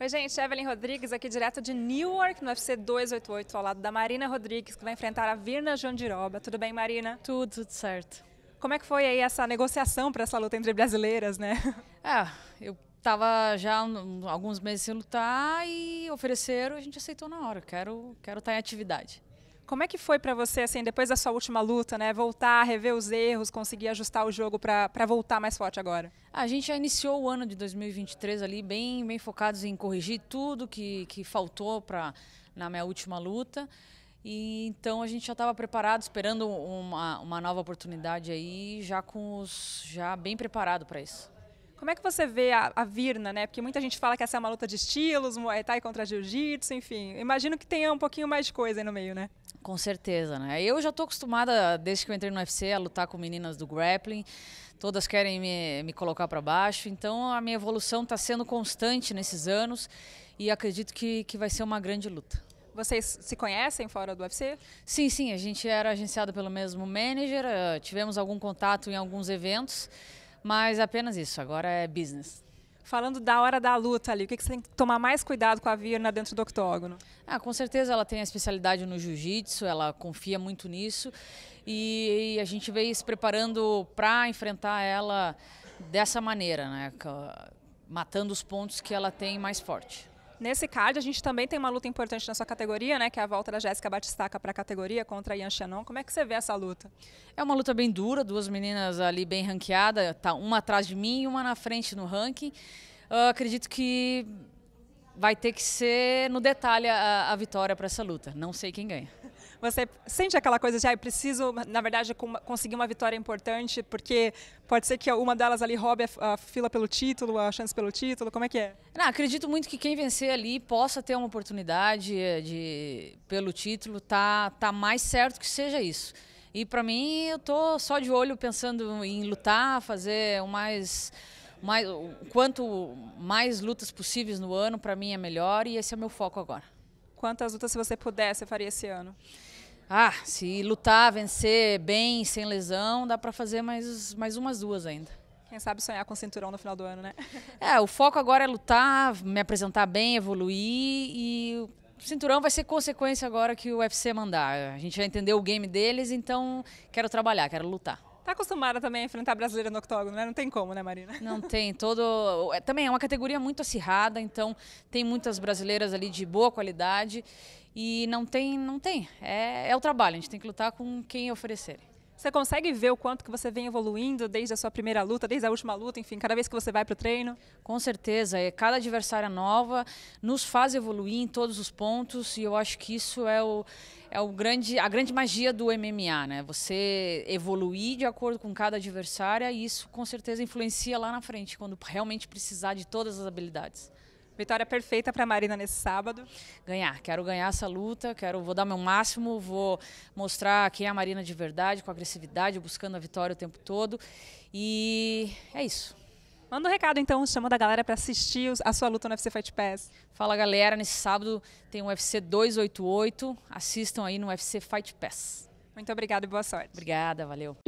Oi, gente. Evelyn Rodrigues aqui direto de Newark, no UFC 288, ao lado da Marina Rodrigues, que vai enfrentar a Virna Jandiroba. Tudo bem, Marina? Tudo, tudo certo. Como é que foi aí essa negociação para essa luta entre brasileiras, né? Ah, eu estava já alguns meses sem lutar e ofereceram, a gente aceitou na hora. Quero, quero estar tá em atividade. Como é que foi para você, assim, depois da sua última luta, né? Voltar, rever os erros, conseguir ajustar o jogo para voltar mais forte agora? Ah, a gente já iniciou o ano de 2023 ali bem, bem focados em corrigir tudo que, que faltou para na minha última luta. E então a gente já estava preparado, esperando uma, uma nova oportunidade aí, já com os já bem preparado para isso. Como é que você vê a, a Virna, né? Porque muita gente fala que essa é uma luta de estilos, Muay é Thai contra Jiu-Jitsu, enfim. Imagino que tenha um pouquinho mais de coisa aí no meio, né? Com certeza, né? Eu já estou acostumada, desde que eu entrei no UFC, a lutar com meninas do grappling. Todas querem me, me colocar para baixo. Então, a minha evolução está sendo constante nesses anos. E acredito que, que vai ser uma grande luta. Vocês se conhecem fora do UFC? Sim, sim. A gente era agenciado pelo mesmo manager. Eh, tivemos algum contato em alguns eventos. Mas apenas isso, agora é business. Falando da hora da luta ali, o que, que você tem que tomar mais cuidado com a Virna dentro do octógono? Ah, com certeza ela tem a especialidade no jiu-jitsu, ela confia muito nisso. E, e a gente veio se preparando para enfrentar ela dessa maneira, né? Matando os pontos que ela tem mais forte. Nesse card, a gente também tem uma luta importante na sua categoria, né? Que é a volta da Jéssica Batistaca para a categoria contra a Ian Como é que você vê essa luta? É uma luta bem dura, duas meninas ali bem ranqueadas, tá uma atrás de mim e uma na frente no ranking. acredito que vai ter que ser no detalhe a, a vitória para essa luta. Não sei quem ganha. Você sente aquela coisa de, ah, eu preciso, na verdade, conseguir uma vitória importante, porque pode ser que uma delas ali roube a fila pelo título, a chance pelo título, como é que é? Não, acredito muito que quem vencer ali possa ter uma oportunidade eh, de pelo título, tá, tá mais certo que seja isso. E para mim, eu tô só de olho pensando em lutar, fazer o mais mais, quanto mais lutas possíveis no ano, para mim é melhor e esse é o meu foco agora. Quantas lutas, se você pudesse faria esse ano? Ah, se lutar, vencer bem, sem lesão, dá para fazer mais, mais umas duas ainda. Quem sabe sonhar com cinturão no final do ano, né? É, o foco agora é lutar, me apresentar bem, evoluir e o cinturão vai ser consequência agora que o UFC mandar. A gente já entendeu o game deles, então quero trabalhar, quero lutar. Tá acostumada também a enfrentar brasileira no octógono, né? Não tem como, né, Marina? Não tem. Todo. É, também é uma categoria muito acirrada, então tem muitas brasileiras ali de boa qualidade. E não tem, não tem. É, é o trabalho, a gente tem que lutar com quem oferecer você consegue ver o quanto que você vem evoluindo desde a sua primeira luta, desde a última luta, enfim, cada vez que você vai para o treino? Com certeza. É, cada adversária nova nos faz evoluir em todos os pontos e eu acho que isso é, o, é o grande, a grande magia do MMA, né? Você evoluir de acordo com cada adversária e isso com certeza influencia lá na frente, quando realmente precisar de todas as habilidades. Vitória perfeita para Marina nesse sábado. Ganhar, quero ganhar essa luta, quero vou dar meu máximo, vou mostrar quem é a Marina de verdade, com agressividade, buscando a vitória o tempo todo. E é isso. Manda um recado então, chama da galera para assistir a sua luta no UFC Fight Pass. Fala galera, nesse sábado tem o UFC 288, assistam aí no UFC Fight Pass. Muito obrigada e boa sorte. Obrigada, valeu.